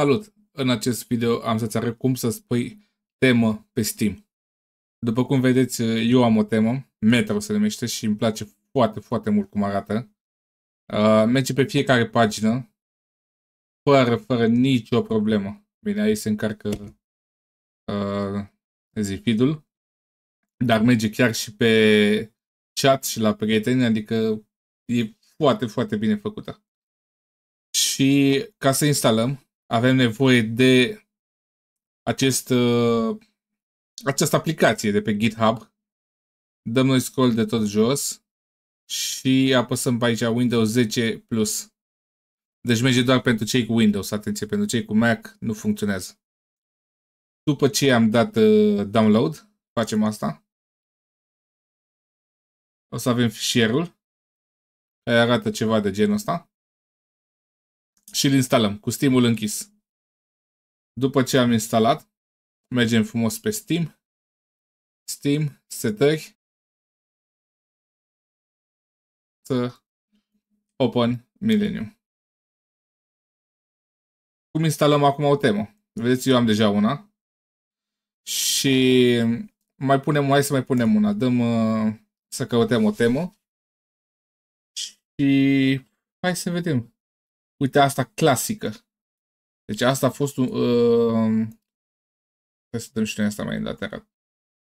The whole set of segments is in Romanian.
Salut! În acest video am să-ți arăt cum să spui temă pe Steam. După cum vedeți, eu am o temă, Metro se numește și îmi place foarte, foarte mult cum arată. Uh, merge pe fiecare pagină, fără, fără nicio problemă. Bine, aici se încarcă uh, zifidul, dar merge chiar și pe chat și la prieteni, adică e foarte, foarte bine făcută. Și ca să instalăm, avem nevoie de acest, uh, această aplicație de pe GitHub. Dăm noi scroll de tot jos și apăsăm pe aici Windows 10 Plus. Deci merge doar pentru cei cu Windows, atenție, pentru cei cu Mac nu funcționează. După ce am dat uh, download, facem asta. O să avem fișierul care arată ceva de genul ăsta și îl instalăm cu Steam-ul închis. După ce am instalat, mergem frumos pe Steam, Steam, setări, să Open Millennium. Cum instalăm acum o temă? Vedeți, eu am deja una. Și mai punem, hai să mai punem una. Dăm uh, să căutăm o temă. Și hai să vedem. Uite, asta clasică. Deci asta a fost un... Uh, să dăm și noi asta mai în lateral.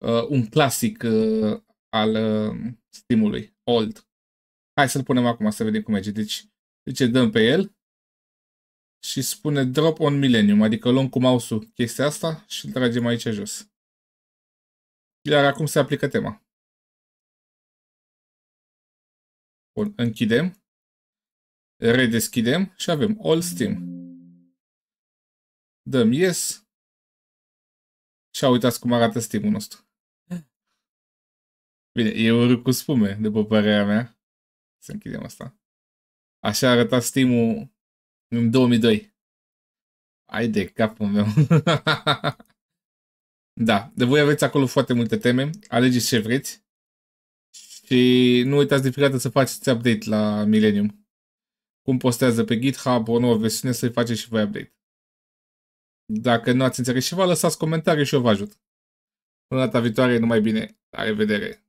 Uh, un clasic uh, al uh, stimului. Old. Hai să-l punem acum să vedem cum merge. Deci, deci dăm pe el și spune drop on millennium, adică luăm cu mouse-ul chestia asta și îl tragem aici jos. Iar acum se aplică tema. Bun, închidem. Redeschidem și avem All Steam. Dăm Yes. Și uitați cum arată steam nostru. Bine, e urât cu spume, după părerea mea. Să închidem asta. Așa arăta steam în 2002. Ai de capul meu. da, de voi aveți acolo foarte multe teme. Alegeți ce vreți. Și nu uitați de fiecare dată să faceți update la Millennium cum postează pe GitHub o nouă versiune să-i faceți și voi update. Dacă nu ați înțeles ceva, lăsați comentarii și eu vă ajut. Până data viitoare, numai bine. La revedere!